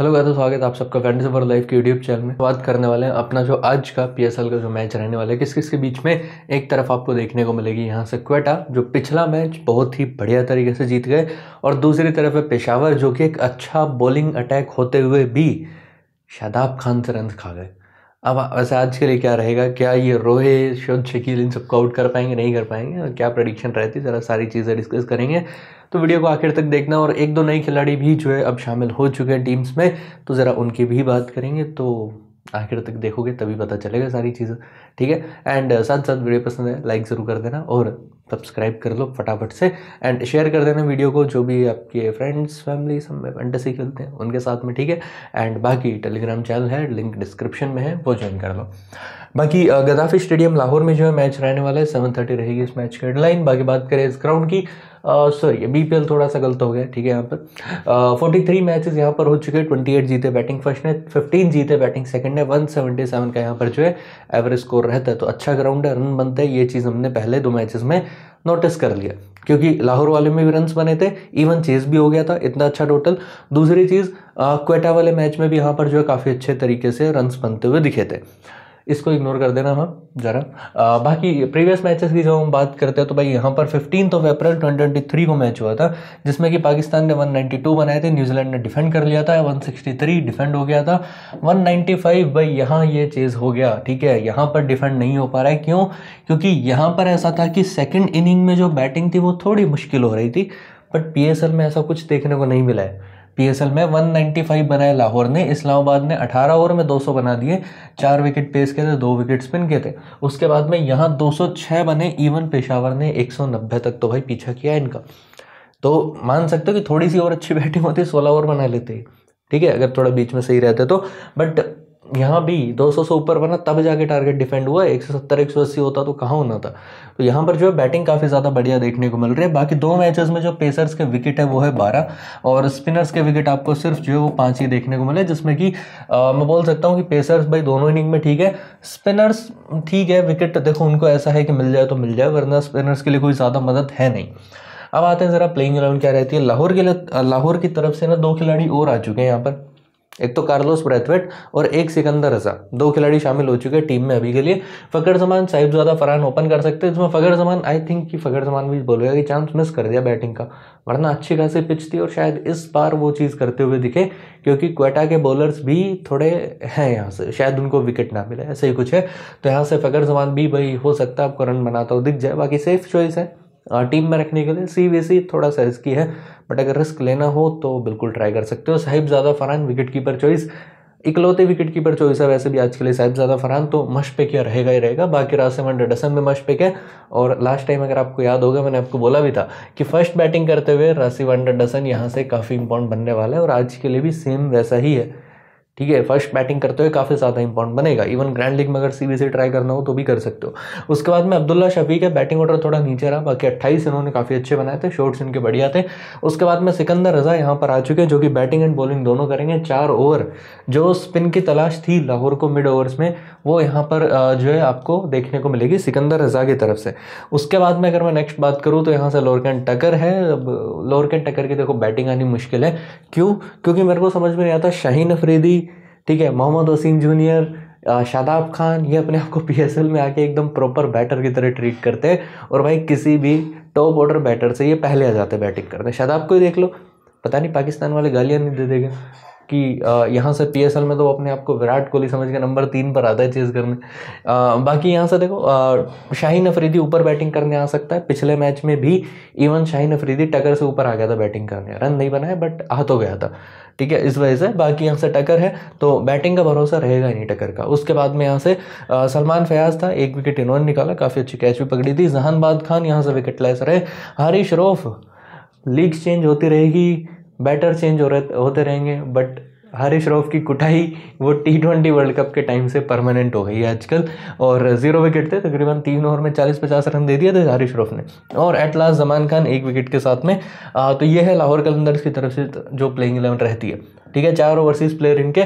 hello guys स्वागत है आप सबका फ्रेंड्स फॉर लाइफ के यूट्यूब चैनल में बात करने वाले हैं अपना जो आज का पीएसएल का जो मैच रहने वाला है किस किस के बीच में एक तरफ आपको देखने को मिलेगी यहाँ से क्वेटा जो पिछला मैच बहुत ही बढ़िया तरीके से जीत गए और दूसरी तरफ है पेशावर जो कि एक अच्छा बॉलिंग अटैक होते हुए भी शादाब खान से रन खा गए अब वैसे आज के लिए क्या रहेगा क्या ये रोहे शुद्ध शकील इन सबको आउट कर पाएंगे नहीं कर पाएंगे और क्या प्रडिक्शन रहती है ज़रा सारी चीज़ें डिस्कस करेंगे तो वीडियो को आखिर तक देखना और एक दो नए खिलाड़ी भी जो है अब शामिल हो चुके हैं टीम्स में तो ज़रा उनकी भी बात करेंगे तो आखिर तक देखोगे तभी पता चलेगा सारी चीज़ें ठीक है एंड uh, साथ साथ वीडियो पसंद है लाइक ज़रूर कर देना और सब्सक्राइब कर लो फटाफट से एंड शेयर कर देना वीडियो को जो भी आपके फ्रेंड्स फैमिली सब में फैंटेसी खेलते हैं उनके साथ में ठीक है एंड बाकी टेलीग्राम चैनल है लिंक डिस्क्रिप्शन में है वो ज्वाइन कर लो बाकी गदाफी uh, स्टेडियम लाहौर में जो है मैच रहने वाला है सेवन थर्टी रहेगी इस मैच की हेडलाइन बाकी बात करें इस ग्राउंड की सॉरी बी पी थोड़ा सा गलत हो गया ठीक है यहाँ पर फोर्टी थ्री मैचेज यहाँ पर हो चुके हैं ट्वेंटी एट जीते बैटिंग फर्स्ट ने फिफ्टीन जीते बैटिंग सेकंड ने वन सेवेंटी सेवन का यहाँ पर जो है एवरेज स्कोर रहता है तो अच्छा ग्राउंड है रन बनते हैं ये चीज़ हमने पहले दो मैचेज में नोटिस कर लिया क्योंकि लाहौर वाले में भी रन बने थे इवन चेज भी हो गया था इतना अच्छा टोटल दूसरी चीज़ क्वेटा वाले मैच में भी यहाँ पर जो है काफ़ी अच्छे तरीके से रन बनते हुए दिखे थे इसको इग्नोर कर देना हाँ ज़रा बाकी प्रीवियस मैचेस की जब हम बात करते हैं तो भाई यहाँ पर fifteen of April twenty three को मैच हुआ था जिसमें कि पाकिस्तान ने 192 बनाए थे न्यूजीलैंड ने डिफेंड कर लिया था 163 डिफेंड हो गया था 195 भाई यहाँ ये चीज़ हो गया ठीक है यहाँ पर डिफेंड नहीं हो पा रहा है क्यों क्योंकि यहाँ पर ऐसा था कि सेकेंड इनिंग में जो बैटिंग थी वो थोड़ी मुश्किल हो रही थी बट पी में ऐसा कुछ देखने को नहीं मिला है पीएसएल में 195 बनाए लाहौर ने इस्लामाबाद ने 18 ओवर में 200 बना दिए चार विकेट पेस के थे दो विकेट स्पिन के थे उसके बाद में यहाँ 206 बने इवन पेशावर ने 190 तक तो भाई पीछा किया इनका तो मान सकते हो कि थोड़ी सी और अच्छी बैटिंग होती सोलह ओवर बना लेते ठीक है अगर थोड़ा बीच में सही रहते तो बट यहाँ भी 200 से ऊपर बना तब जाके टारगेट डिफेंड हुआ 170 180 होता तो कहाँ होना था तो यहाँ पर जो है बैटिंग काफ़ी ज़्यादा बढ़िया देखने को मिल रही है बाकी दो मैचेस में जो पेसर्स के विकेट है वो है बारह और स्पिनर्स के विकेट आपको सिर्फ जो है वो पाँच ही देखने को मिले जिसमें कि मैं बोल सकता हूँ कि पेसर्स भाई दोनों इनिंग में ठीक है स्पिनर्स ठीक है विकेट देखो उनको ऐसा है कि मिल जाए तो मिल जाए वरना स्पिनर्स के लिए कोई ज़्यादा मदद है नहीं अब आते हैं ज़रा प्लेइंग ग्राउंड क्या रहती है लाहौर के लाहौर की तरफ से ना दो खिलाड़ी और आ चुके हैं यहाँ पर एक तो कार्लोस ब्रैथवेट और एक सिकंदर रजा दो खिलाड़ी शामिल हो चुके हैं टीम में अभी के लिए फ़कर जमान ज्यादा फरहान ओपन कर सकते हैं इसमें फ़कर जमान आई थिंक कि फ़कर जमान भी गया कि चांस मिस कर दिया बैटिंग का वरना अच्छी खासी पिच थी और शायद इस बार वो चीज़ करते हुए दिखे क्योंकि क्वेटा के बॉलर्स भी थोड़े हैं यहाँ से शायद उनको विकेट ना मिले ऐसे ही कुछ है तो यहाँ से फ़कर जमान भी भाई हो सकता है आपको रन बनाता तो हुआ दिख जाए बाकी सेफ चॉइस है हाँ, टीम में रखने के लिए सी वी थोड़ा सा रिस्की है बट अगर रिस्क लेना हो तो बिल्कुल ट्राई कर सकते हो Sahibzada Farhan wicket keeper choice इकलौते विकेट कीपर चॉइस है वैसे भी आज के लिए साहिब ज़्यादा फरहान तो मश पे क्या रहेगा ही रहेगा बाकी रासिम अंडर डसन में मश पे क्या और लास्ट टाइम अगर आपको याद होगा मैंने आपको बोला भी था कि फर्स्ट बैटिंग करते हुए रासिम अंडर डसन यहाँ से काफ़ी इंपॉर्टेंट बनने वाला है और आज के लिए भी सेम वैसा ही है ठीक है फर्स्ट बैटिंग करते हुए काफ़ी ज़्यादा इंपॉर्टेंट बनेगा इवन ग्रैंड लीग में अगर सी से ट्राई करना हो तो भी कर सकते हो उसके बाद में अब्दुल्ला शफीक है बैटिंग ऑर्डर थोड़ा नीचे रहा बाकी अट्ठाईस इन्होंने काफ़ी अच्छे बनाए थे शॉट्स इनके बढ़िया थे उसके बाद में सिकंदर रजा यहाँ पर आ चुके हैं जो कि बैटिंग एंड बॉलिंग दोनों करेंगे चार ओवर जो स्पिन की तलाश थी लाहौर को मिड ओवर्स में वो यहाँ पर जो है आपको देखने को मिलेगी सिकंदर रजा की तरफ से उसके बाद में अगर मैं नेक्स्ट बात करूँ तो यहाँ से लोरकैन टकर है लोरकैन टकर की देखो बैटिंग आनी मुश्किल है क्यों क्योंकि मेरे को समझ में नहीं आता शाहीन अफरीदी ठीक है मोहम्मद वसीम जूनियर शादाब खान ये अपने आप को पी में आके एकदम प्रॉपर बैटर की तरह ट्रीट करते हैं और भाई किसी भी टॉप ऑर्डर बैटर से ये पहले आ जाते बैटिंग बैटिंग हैं शादाब को ही देख लो पता नहीं पाकिस्तान वाले गालियाँ नहीं दे देगा कि यहाँ से पी में तो अपने आप को विराट कोहली समझ के नंबर तीन पर आता है चेज़ करने आ, बाकी यहाँ से देखो शाहीन अफरीदी ऊपर बैटिंग करने आ सकता है पिछले मैच में भी इवन शाहीन अफरीदी टकर से ऊपर आ गया था बैटिंग करने रन नहीं बनाया बट आ तो गया था ठीक है इस वजह से बाकी यहाँ से टकर है तो बैटिंग का भरोसा रहेगा ही नहीं टकर का उसके बाद में यहाँ से सलमान फयाज था एक विकेट इन्होंने निकाला काफ़ी अच्छी कैच भी पकड़ी थी जहानबाद खान यहाँ से विकेट लेस रहे हरीश रोफ लीग चेंज होती रहेगी बैटर चेंज हो रहे होते रहेंगे बट हरीश रॉफ की कुटाई वो टी ट्वेंटी वर्ल्ड कप के टाइम से परमानेंट हो गई है आजकल और जीरो विकेट थे तकरीबन तीन ओवर में चालीस पचास रन दे दिए थे हरीश रॉफ ने और एट लास्ट जमान खान एक विकेट के साथ में आ, तो ये है लाहौर कलंदर्स की तरफ से जो प्लेइंग इलेवन रहती है ठीक है चार ओवरसीज़ प्लेयर इनके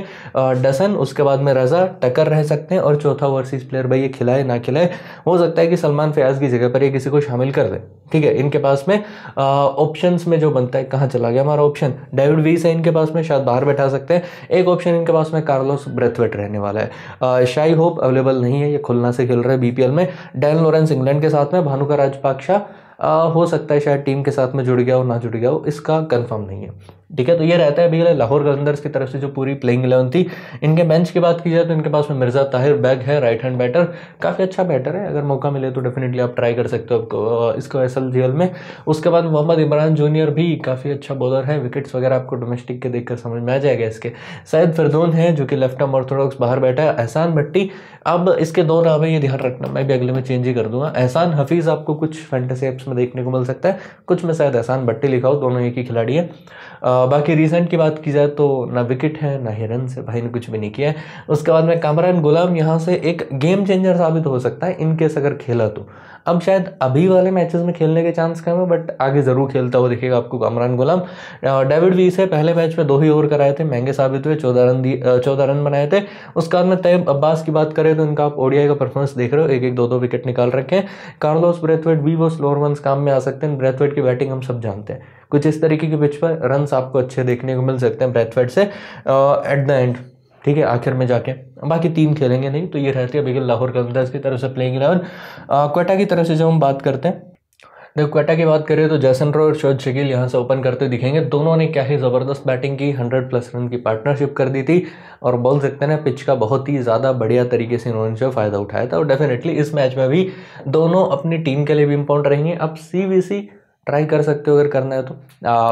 डसन उसके बाद में रज़ा टकर रह सकते हैं और चौथा ओवरसीज़ प्लेयर भाई ये खिलाए ना खिलाए हो सकता है कि सलमान फयाज की जगह पर ये किसी को शामिल कर दे ठीक है इनके पास में ऑप्शंस में जो बनता है कहाँ चला गया हमारा ऑप्शन डेविड वीस है इनके पास में शायद बाहर बैठा सकते हैं एक ऑप्शन इनके पास में कार्लोस ब्रेथवेट रहने वाला है शाई होप अवेलेबल नहीं है ये खुलना से खेल रहे हैं बीपीएल में डैन लोरेंस इंग्लैंड के साथ में भानुका राजपाक्षा आ, हो सकता है शायद टीम के साथ में जुड़ गया हो ना जुड़ गया हो इसका कंफर्म नहीं है ठीक है तो ये रहता है अभी लाहौर गलंदर्स की तरफ से जो पूरी प्लेइंग इलेवन थी इनके बेंच की बात की जाए तो इनके पास में मिर्ज़ा ताहिर बैग है राइट हैंड बैटर काफ़ी अच्छा बैटर है अगर मौका मिले तो डेफिनेटली आप ट्राई कर सकते हो आपको इसको एस एल में उसके बाद मोहम्मद इमरान जूनियर भी काफ़ी अच्छा बॉलर है विकेट्स वगैरह आपको डोमेस्टिक के देखकर समझ में आ जाएगा इसके शायद फिरदोन है जो कि लेफ्ट आर्म ऑर्थोडॉक्स बाहर बैठा है एहसान भट्टी अब इसके दो नाम है ये ध्यान रखना मैं भी अगले में चेंज ही कर दूंगा एहसान हफीज़ आपको कुछ फैंटेसी एप्स मैचअप्स में देखने को मिल सकता है कुछ में शायद एहसान भट्टी लिखा हो दोनों एक ही खिलाड़ी है आ, बाकी रिसेंट की बात की जाए तो ना विकेट है ना ही रन से भाई ने कुछ भी नहीं किया है उसके बाद में कामरान गुलाम यहाँ से एक गेम चेंजर साबित हो सकता है इनकेस अगर खेला तो अब शायद अभी वाले मैचेस में खेलने के चांस कम है बट आगे ज़रूर खेलता हुआ दिखेगा आपको कामरान गुलाम डेविड वी से पहले मैच में दो ही ओवर कराए थे महंगे साबित हुए चौदह रन दिए चौदह रन बनाए थे उसके बाद में तैयब अब्बास की बात करें तो इनका आप ओडीआई का परफॉर्मेंस देख रहे हो एक एक दो दो विकेट निकाल रखे हैं कार्लोस ब्रेथवेट भी वो स्लोर वन रन्स काम में आ सकते हैं ब्रैथवेट की बैटिंग हम सब जानते हैं कुछ इस तरीके की पिच पर रन्स आपको अच्छे देखने को मिल सकते हैं ब्रैथवेट से एट द एंड ठीक है आखिर में जाके बाकी तीन खेलेंगे नहीं तो ये रहती है बिगिल लाहौर कलंदर्स की तरफ से प्लेइंग इलेवन uh, कोटा की तरफ से जब हम बात करते हैं देखो क्वेटा की बात करें तो जैसन रॉय और शोध शकील यहाँ से ओपन करते दिखेंगे दोनों ने क्या ही ज़बरदस्त बैटिंग की हंड्रेड प्लस रन की पार्टनरशिप कर दी थी और बोल सकते हैं ना पिच का बहुत ही ज़्यादा बढ़िया तरीके से इन्होंने जो फ़ायदा उठाया था और डेफिनेटली इस मैच में भी दोनों अपनी टीम के लिए भी इम्पोर्ट रहेंगे अब सी ट्राई कर सकते हो अगर करना है तो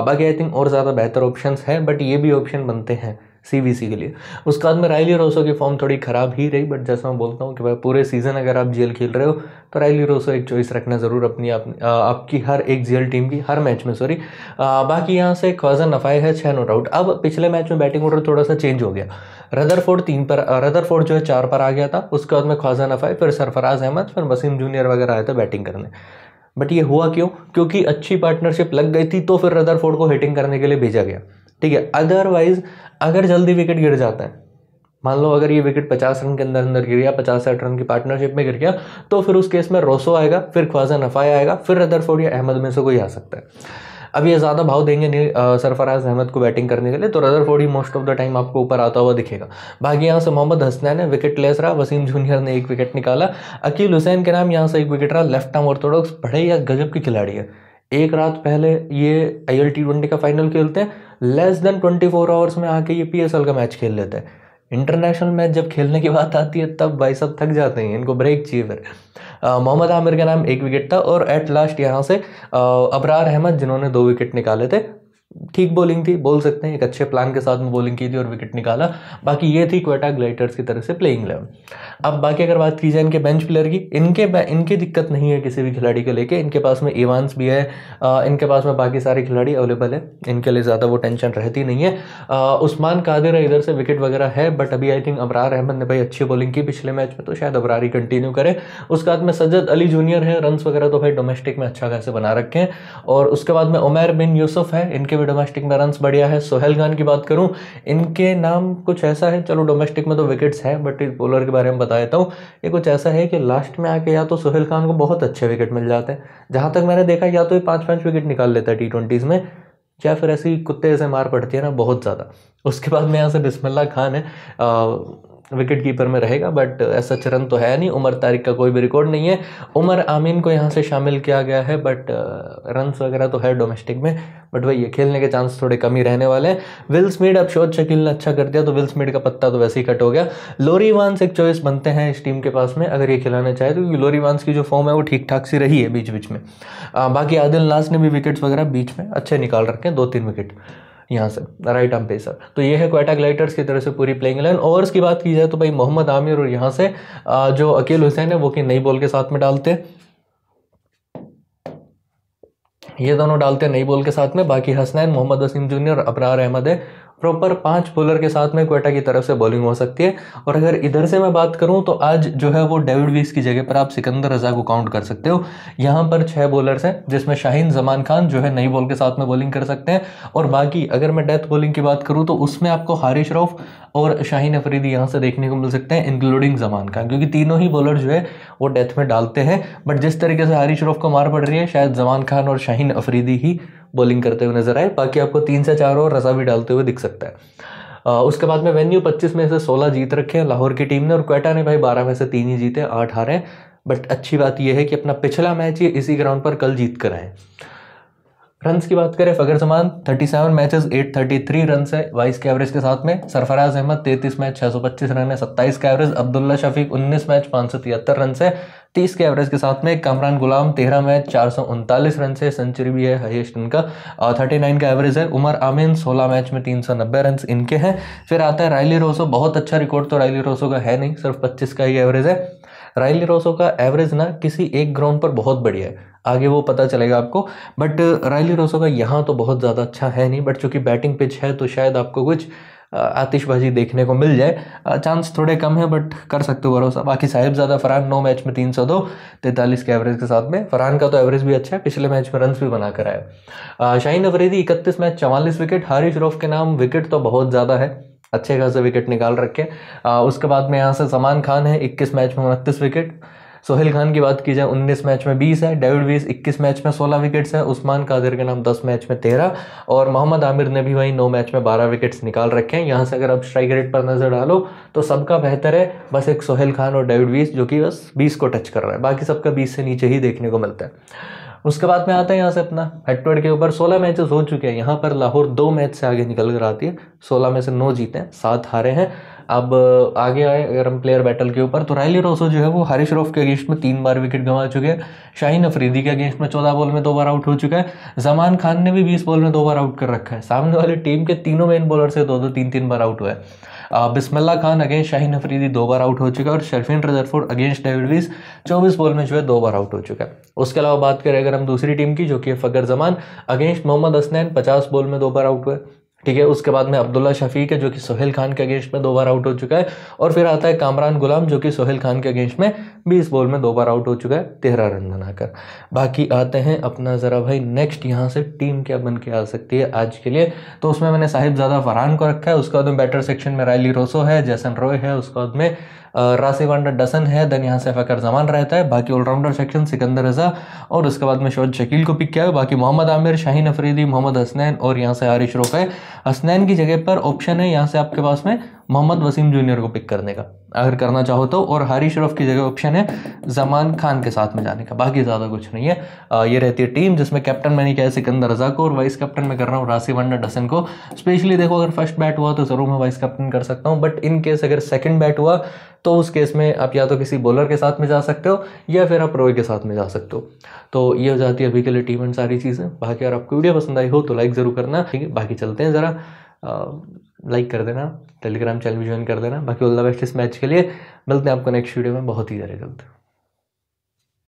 बाकी आई थिंक और ज़्यादा बेहतर ऑप्शंस हैं बट ये भी ऑप्शन बनते हैं सीवीसी के लिए उसके बाद में रायली रोसो की फॉर्म थोड़ी ख़राब ही रही बट जैसा मैं बोलता हूँ कि भाई पूरे सीज़न अगर आप जीएल खेल रहे हो तो रायली रोसो एक चॉइस रखना ज़रूर अपनी आप, आपकी हर एक जीएल टीम की हर मैच में सॉरी बाकी यहाँ से ख्वाजा नफाए है छः नोट आउट अब पिछले मैच में बैटिंग ऑर्डर थोड़ा सा चेंज हो गया रदर फोर्ड तीन पर रदर फोर्ड जो है चार पर आ गया था उसके बाद में ख्वाजा नफाए फिर सरफराज अहमद फिर वसीम जूनियर वगैरह आए थे बैटिंग करने बट ये हुआ क्यों क्योंकि अच्छी पार्टनरशिप लग गई थी तो फिर रदर फोर्ड को हिटिंग करने के लिए भेजा गया ठीक है अदरवाइज अगर जल्दी विकेट गिर जाता है मान लो अगर ये विकेट पचास रन के अंदर अंदर गिर गया पचास साठ रन की पार्टनरशिप में गिर गया तो फिर उस केस में रोसो आएगा फिर ख्वाजा नफाया आएगा फिर रदरफोर्ड या अहमद में से कोई आ सकता है अब ये ज़्यादा भाव देंगे नहीं सरफराज अहमद को बैटिंग करने के लिए तो रदरफोर्ड ही मोस्ट ऑफ द टाइम आपको ऊपर आता हुआ दिखेगा बाकी यहाँ से मोहम्मद हसनैन ने विकेट लेस रहा वसीम जूनियर ने एक विकेट निकाला अकील हुसैन के नाम यहाँ से एक विकेट रहा लेफ्ट आर्म ऑर्थोडॉक्स बड़े या गजब के खिलाड़ी है एक रात पहले ये आई एल टी ट्वेंटी का फाइनल खेलते हैं less than twenty four hours में आके ये पी का मैच खेल लेते हैं इंटरनेशनल मैच जब खेलने की बात आती है तब भाई सब थक जाते हैं इनको ब्रेक चाहिए फिर मोहम्मद आमिर का नाम एक विकेट था और एट लास्ट यहाँ से अबरार अहमद जिन्होंने दो विकेट निकाले थे ठीक बॉलिंग थी बोल सकते हैं एक अच्छे प्लान के साथ में बॉलिंग की थी और विकेट निकाला बाकी ये थी क्वेटा ग्लाइटर्स की तरफ से प्लेइंग इलेवन अब बाकी अगर बात की जाए इनके बेंच प्लेयर की इनके इनकी दिक्कत नहीं है किसी भी खिलाड़ी को लेके इनके पास में एवांस भी है आ, इनके पास में बाकी सारे खिलाड़ी अवेलेबल है इनके लिए ज़्यादा वो टेंशन रहती नहीं है आ, उस्मान कादिर इधर से विकेट वगैरह है बट अभी आई थिंक अबरार अहमद ने भाई अच्छी बॉलिंग की पिछले मैच में तो शायद अबरार ही कंटिन्यू करे उसके बाद में सज्जद अली जूनियर है रन्स वगैरह तो भाई डोमेस्टिक में अच्छा खासे बना रखे हैं और उसके बाद में उमैर बिन यूसुफ है इनके हुए डोमेस्टिक में रन्स बढ़िया है सोहेल खान की बात करूं इनके नाम कुछ ऐसा है चलो डोमेस्टिक में तो विकेट्स हैं बट इस बॉलर के बारे में बता देता हूँ ये कुछ ऐसा है कि लास्ट में आके या तो सोहेल खान को बहुत अच्छे विकेट मिल जाते हैं जहाँ तक मैंने देखा या तो ये पाँच पाँच विकेट निकाल लेता है टी ट्वेंटीज़ में या फिर ऐसी कुत्ते ऐसे मार पड़ती है ना बहुत ज़्यादा उसके बाद में यहाँ से बिस्मिल्ला खान है विकेट कीपर में रहेगा बट ऐसा चरण तो है नहीं उमर तारिक का कोई भी रिकॉर्ड नहीं है उमर आमीन को यहाँ से शामिल किया गया है बट रन्स uh, वगैरह तो है डोमेस्टिक में बट वही ये खेलने के चांस थोड़े कम ही रहने वाले हैं विल्स मीड अब शोध शकील ने अच्छा कर दिया तो विल्स मीड का पत्ता तो वैसे ही कट हो गया लोरी वांस एक चॉइस बनते हैं इस टीम के पास में अगर ये खिलाना चाहे तो क्योंकि लोरी वांस की जो फॉर्म है वो ठीक ठाक सी रही है बीच बीच में आ, बाकी आदिल नाज ने भी विकेट्स वगैरह बीच में अच्छे निकाल रखे हैं दो तीन विकेट यहाँ से राइट आर्म पेसर तो ये है क्वेटा ग्लाइटर्स की तरफ से पूरी प्लेइंग लाइन ओवर्स की बात की जाए तो भाई मोहम्मद आमिर और यहाँ से जो अकेल हुसैन है वो कि नई बॉल के साथ में डालते ये दोनों डालते हैं नई बॉल के साथ में बाकी हसनैन मोहम्मद वसीम जूनियर अबरार अहमद है प्रॉपर पांच बॉलर के साथ में क्वेटा की तरफ से बॉलिंग हो सकती है और अगर इधर से मैं बात करूं तो आज जो है वो डेविड वीस की जगह पर आप सिकंदर रजा को काउंट कर सकते हो यहाँ पर छः बॉलर्स हैं जिसमें शाहीन जमान खान जो है नई बॉल के साथ में बॉलिंग कर सकते हैं और बाकी अगर मैं डेथ बॉलिंग की बात करूँ तो उसमें आपको हारिश रौफ और शाहीन अफरीदी यहाँ से देखने को मिल सकते हैं इंक्लूडिंग जमान खान क्योंकि तीनों ही बॉलर जो है वो डेथ में डालते हैं बट जिस तरीके से हारिश रौफ को मार पड़ रही है शायद जमान खान और शाहीन अफरीदी ही बॉलिंग करते हुए नजर आए बाकी आपको तीन से चार और रसा भी डालते हुए दिख सकता है उसके बाद में वेन्यू पच्चीस में से सोलह जीत रखे हैं लाहौर की टीम ने और क्वेटा ने भाई बारह में से तीन ही जीते आठ हारे बट अच्छी बात यह है कि अपना पिछला मैच ये इसी ग्राउंड पर कल जीत कर आए रन की बात करें Fakhar Zaman 37 matches three run है वाइस के एवरेज के साथ में सरफराज अहमद 33 मैच 625 रन है 27 के एवरेज अब्दुल्ला शफीक 19 मैच पाँच रन है 30 के एवरेज के साथ में कमरान गुलाम 13 मैच चार रन से सेंचुरी भी है हाइस्ट इनका और 39 का एवरेज है उमर आमिन 16 मैच में तीन नब्बे रन इनके हैं फिर आता है रायली रोसो बहुत अच्छा रिकॉर्ड तो रायली रोसो का है नहीं सिर्फ पच्चीस का ही एवरेज है रायली रोसो का एवरेज ना किसी एक ग्राउंड पर बहुत बढ़िया है आगे वो पता चलेगा आपको बट राइली रोसो का यहाँ तो बहुत ज़्यादा अच्छा है नहीं बट चूंकि बैटिंग पिच है तो शायद आपको कुछ आतिशबाजी देखने को मिल जाए चांस थोड़े कम है बट कर सकते हो भरोसा बाकी साहिब ज़्यादा फरहान नौ मैच में तीन सौ दो तैंतालीस के एवरेज के साथ में फरहान का तो एवरेज भी अच्छा है पिछले मैच में रन भी बना कर आया शाहीन अफरीदी इकतीस मैच चवालीस विकेट हारिश रोफ के नाम विकेट तो बहुत ज़्यादा है अच्छे खासे विकेट निकाल रखे उसके बाद में यहाँ से समान खान है इक्कीस मैच में उनतीस विकेट सोहेल खान की बात की जाए उन्नीस मैच में बीस है डेविड वीस इक्कीस मैच में सोलह विकेट्स है उस्मान कादिर के नाम दस मैच में तेरह और मोहम्मद आमिर ने भी वही नौ मैच में बारह विकेट्स निकाल रखे हैं यहाँ से अगर आप स्ट्राइक रेट पर नज़र डालो तो सबका बेहतर है बस एक सोहेल खान और डेविड वीस जो कि बस बीस को टच कर रहा है बाकी सबका बीस से नीचे ही देखने को मिलता है उसके बाद में आता है यहाँ से अपना हेडवर्ड के ऊपर सोलह मैचेस हो चुके हैं यहाँ पर लाहौर दो मैच से आगे निकल कर आती है सोलह में से नौ जीते हैं सात हारे हैं अब आगे आए अगर हम प्लेयर बैटल के ऊपर तो रायली रोसो जो है वो हरीश श्रॉफ के अगेंस्ट में तीन बार विकेट गंवा चुके हैं शाहीन अफरीदी के अगेंस्ट में चौदह बॉल में दो बार आउट हो चुका है जमान खान ने भी बीस बॉल में दो बार आउट कर रखा है सामने वाली टीम के तीनों मेन बॉलर से दो दो तीन तीन बार आउट हुए बिस्मिल्ला खान अगेंस्ट शाहीन अफरीदी दो बार आउट हो चुका है और शर्फिन रजरफोर्ड अगेंस्ट डेविड वीस चौबीस बॉल में जो है दो बार आउट हो चुका है उसके अलावा बात करें अगर हम दूसरी टीम की जो कि है फकर जमान अगेंस्ट मोहम्मद असनैन पचास बॉल में दो बार आउट हुए ठीक है उसके बाद में अब्दुल्ला शफीक है जो कि सोहेल खान के अगेंस्ट में दो बार आउट हो चुका है और फिर आता है कामरान गुलाम जो कि सोहेल खान के अगेंस्ट में बीस बॉल में दो बार आउट हो चुका है तेरह रन बनाकर बाकी आते हैं अपना ज़रा भाई नेक्स्ट यहाँ से टीम क्या बन के आ सकती है आज के लिए तो उसमें मैंने साहिब ज़्यादा फरहान को रखा है उसके बाद में बैटर सेक्शन में रायली रोसो है जैसन रॉय है उसके बाद में राशि अंडर डसन है देन यहाँ से फ़कर जमान रहता है बाकी ऑलराउंडर सेक्शन सिकंदर रजा और उसके बाद में शोद शकील को पिक किया है बाकी मोहम्मद आमिर शाहीन अफरीदी मोहम्मद हसनैन और यहाँ से आरिश रोफ है हसनैन की जगह पर ऑप्शन है यहाँ से आपके पास में मोहम्मद वसीम जूनियर को पिक करने का अगर करना चाहो तो और हरी शरफ की जगह ऑप्शन है जमान खान के साथ में जाने का बाकी ज़्यादा कुछ नहीं है आ, ये रहती है टीम जिसमें कैप्टन मैंने कहा है सिकंदर रजा को और वाइस कैप्टन मैं कर रहा हूँ राशि वंडर डसन को स्पेशली देखो अगर फर्स्ट बैट हुआ तो ज़रूर मैं वाइस कैप्टन कर सकता हूँ बट इन केस अगर सेकेंड बैट हुआ तो उस केस में आप या तो किसी बॉलर के साथ में जा सकते हो या फिर आप रोई के साथ में जा सकते हो तो ये हो जाती है अभी के लिए टीम एंड सारी चीज़ें बाकी अगर आपको वीडियो पसंद आई हो तो लाइक ज़रूर करना ठीक है बाकी चलते हैं ज़रा लाइक कर देना टेलीग्राम चैनल भी ज्वाइन कर देना बाकी ऑल द बेस्ट इस मैच के लिए मिलते हैं आपको नेक्स्ट वीडियो में बहुत ही ज़्यादा जल्द